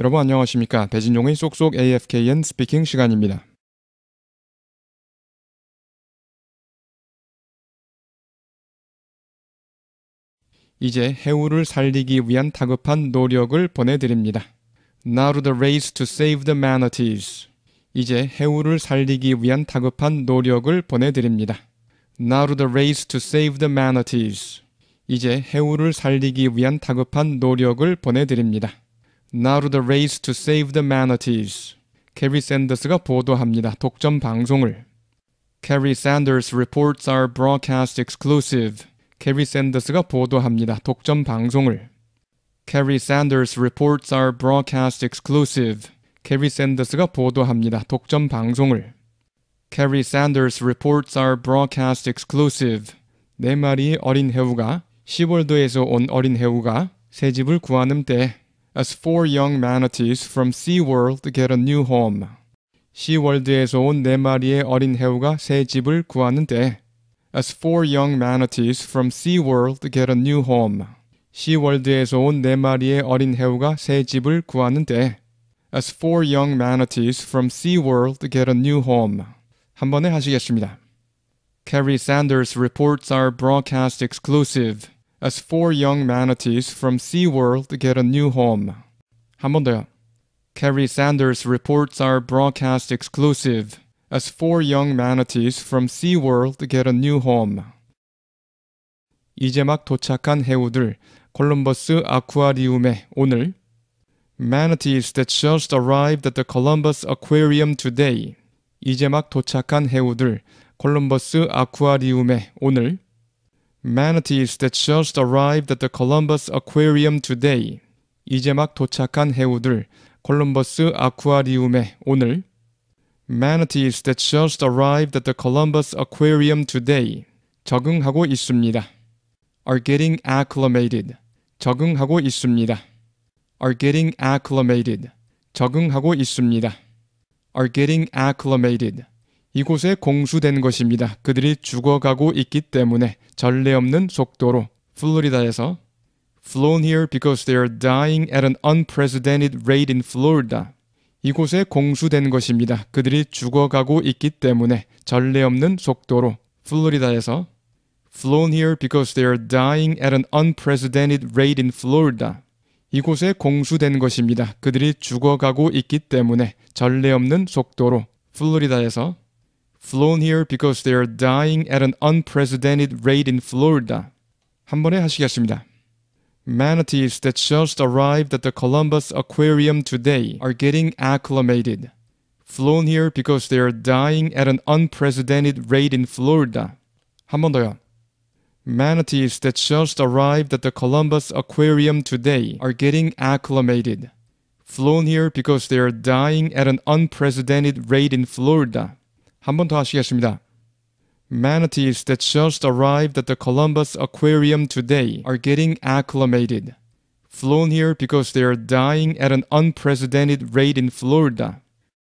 여러분 안녕하십니까? 배진종의 쏙쏙 AFKN 스피킹 시간입니다. 이제 해우를 살리기 위한 다급한 노력을 보내드립니다. Now to the race to save the manatees. 이제 해우를 살리기 위한 다급한 노력을 보내드립니다. Now to the race to save the manatees. 이제 해우를 살리기 위한 다급한 노력을 보내드립니다. Now the race to save the manatees. 캐리 샌더스가 보도합니다. 독점 방송을. Carrie Sanders reports are broadcast exclusive. 캐리 샌더스가 보도합니다. 독점 방송을. Carrie Sanders reports are broadcast exclusive. 캐리 샌더스가 보도합니다. 독점 방송을. Carrie Sanders reports are broadcast exclusive. 내 말이 어린 해우가 시월드에서 온 어린 해우가 새 집을 구하는 때 as four young manatees from SeaWorld get a new home. 시월드에서 온 네 마리의 어린 해우가 새 집을 구하는데, As four young manatees from SeaWorld get a new home. 시월드에서 온 네 마리의 어린 해우가 새 집을 구하는데, As four young manatees from SeaWorld get a new home. 한 번에 하시겠습니다. Carrie Sanders reports are broadcast exclusive as four young manatees from SeaWorld get a new home. 한 더요. Kerry Sanders reports our broadcast exclusive as four young manatees from SeaWorld get a new home. 이제 막 도착한 해우들 콜럼버스 아쿠아리움에 오늘 Manatees that just arrived at the Columbus Aquarium today. 이제 막 도착한 해우들 콜럼버스 아쿠아리움에 오늘 manatees that just arrived at the Columbus Aquarium today. 이제 막 도착한 해우들 콜럼버스 아쿠아리움에 오늘 manatees that just arrived at the Columbus Aquarium today. 적응하고 있습니다. are getting acclimated. 적응하고 있습니다. are getting acclimated. 적응하고 있습니다. are getting acclimated. 이곳에 공수된 것입니다. 그들이 죽어가고 있기 때문에 전례 없는 속도로 플로리다에서 flown here because they are dying at an unprecedented rate in Florida. 이곳에 공수된 것입니다. 그들이 죽어가고 있기 때문에 전례 없는 속도로 플로리다에서 flown here because they are dying at an unprecedented rate in Florida. 이곳에 공수된 것입니다. 그들이 죽어가고 있기 때문에 전례 없는 속도로 플로리다에서 flown here because they are dying at an unprecedented rate in Florida. 한 번에 하시겠습니다. Manatees that just arrived at the Columbus Aquarium today are getting acclimated. Flown here because they are dying at an unprecedented rate in Florida. 한번 더요. Manatees that just arrived at the Columbus Aquarium today are getting acclimated. Flown here because they are dying at an unprecedented rate in Florida. 하시겠습니다. Manatees that just arrived at the Columbus Aquarium today are getting acclimated. Flown here because they are dying at an unprecedented rate in Florida.